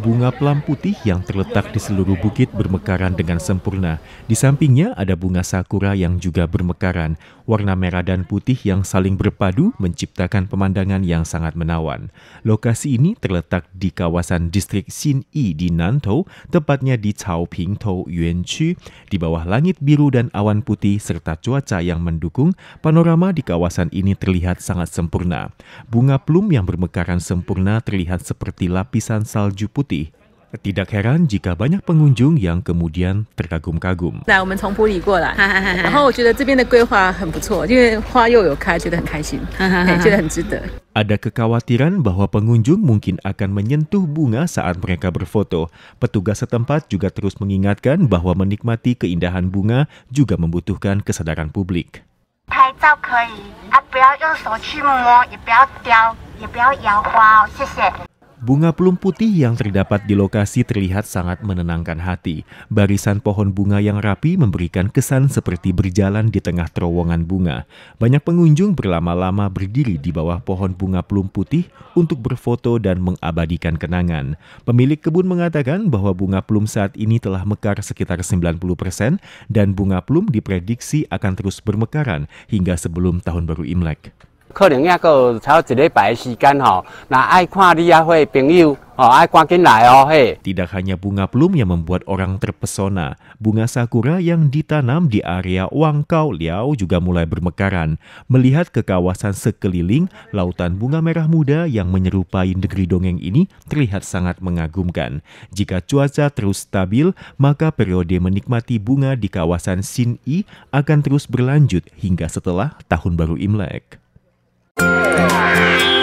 Bunga pelam putih yang terletak di seluruh bukit bermekaran dengan sempurna. Di sampingnya ada bunga sakura yang juga bermekaran. Warna merah dan putih yang saling berpadu menciptakan pemandangan yang sangat menawan. Lokasi ini terletak di kawasan distrik xin Yi di Nantou, tepatnya di Cao-Ping-Tou Yuan-Chu, di bawah langit biru dan awan putih serta cuaca yang mendukung, panorama di kawasan ini terlihat sangat sempurna. Bunga plum yang bermekaran sempurna terlihat seperti lapisan salju putih. Tidak heran jika banyak pengunjung yang kemudian terkagum-kagum. Nah, Ada kekhawatiran bahwa pengunjung mungkin akan menyentuh bunga saat mereka berfoto. Petugas setempat juga terus mengingatkan bahwa menikmati keindahan bunga juga membutuhkan kesadaran publik. Bunga plum putih yang terdapat di lokasi terlihat sangat menenangkan hati. Barisan pohon bunga yang rapi memberikan kesan seperti berjalan di tengah terowongan bunga. Banyak pengunjung berlama-lama berdiri di bawah pohon bunga plum putih untuk berfoto dan mengabadikan kenangan. Pemilik kebun mengatakan bahwa bunga plum saat ini telah mekar sekitar 90% dan bunga plum diprediksi akan terus bermekaran hingga sebelum tahun baru Imlek. Tidak hanya bunga plum yang membuat orang terpesona, bunga sakura yang ditanam di area Wangkau Liao juga mulai bermekaran melihat ke kawasan sekeliling lautan bunga merah muda yang menyerupai negeri dongeng ini terlihat sangat mengagumkan. Jika cuaca terus stabil, maka periode menikmati bunga di kawasan Sin I akan terus berlanjut hingga setelah tahun baru Imlek. Thank